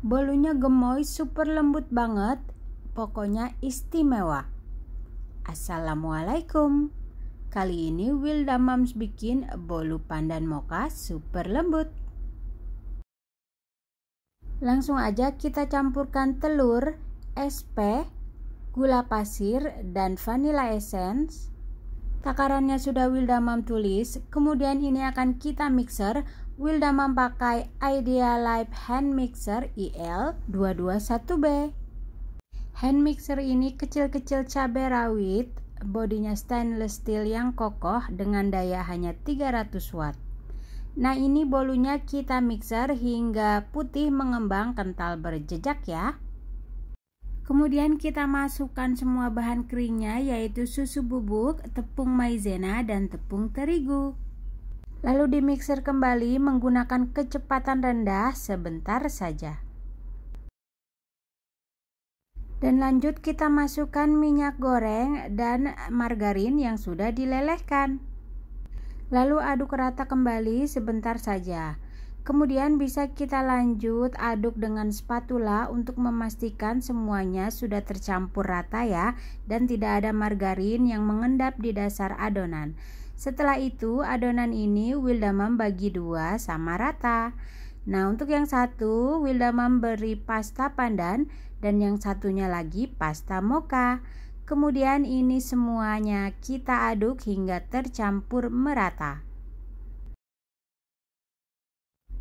Bolunya gemoy super lembut banget, pokoknya istimewa. Assalamualaikum. Kali ini Wilda Mams bikin bolu pandan moka super lembut. Langsung aja kita campurkan telur, SP gula pasir, dan vanilla essence. Takarannya sudah Wildamam tulis, kemudian ini akan kita mixer. Wildamam pakai Idea Life Hand Mixer IL221B. Hand mixer ini kecil-kecil cabai rawit, bodinya stainless steel yang kokoh dengan daya hanya 300 watt. Nah ini bolunya kita mixer hingga putih mengembang kental berjejak ya. Kemudian kita masukkan semua bahan keringnya yaitu susu bubuk, tepung maizena, dan tepung terigu. Lalu dimixer kembali menggunakan kecepatan rendah sebentar saja. Dan lanjut kita masukkan minyak goreng dan margarin yang sudah dilelehkan. Lalu aduk rata kembali sebentar saja. Kemudian bisa kita lanjut aduk dengan spatula untuk memastikan semuanya sudah tercampur rata ya dan tidak ada margarin yang mengendap di dasar adonan. Setelah itu adonan ini Wilda membagi dua sama rata. Nah untuk yang satu Wilda memberi pasta pandan dan yang satunya lagi pasta mocha. Kemudian ini semuanya kita aduk hingga tercampur merata.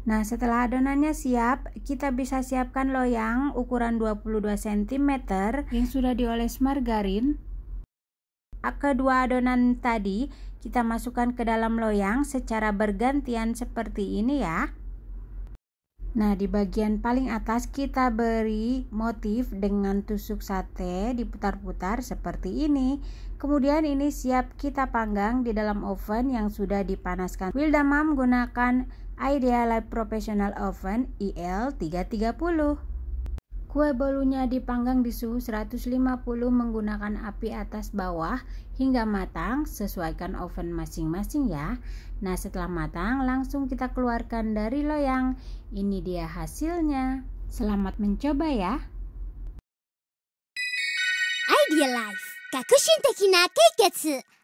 Nah, setelah adonannya siap, kita bisa siapkan loyang ukuran 22 cm yang sudah dioles margarin. Kedua adonan tadi kita masukkan ke dalam loyang secara bergantian seperti ini ya. Nah, di bagian paling atas kita beri motif dengan tusuk sate diputar-putar seperti ini. Kemudian ini siap kita panggang di dalam oven yang sudah dipanaskan. Wildamam gunakan idealife Professional Oven IL 330. Kue bolunya dipanggang di suhu 150 menggunakan api atas bawah hingga matang, sesuaikan oven masing-masing ya. Nah, setelah matang langsung kita keluarkan dari loyang. Ini dia hasilnya. Selamat mencoba ya. Kakushin tekina 革新的な解決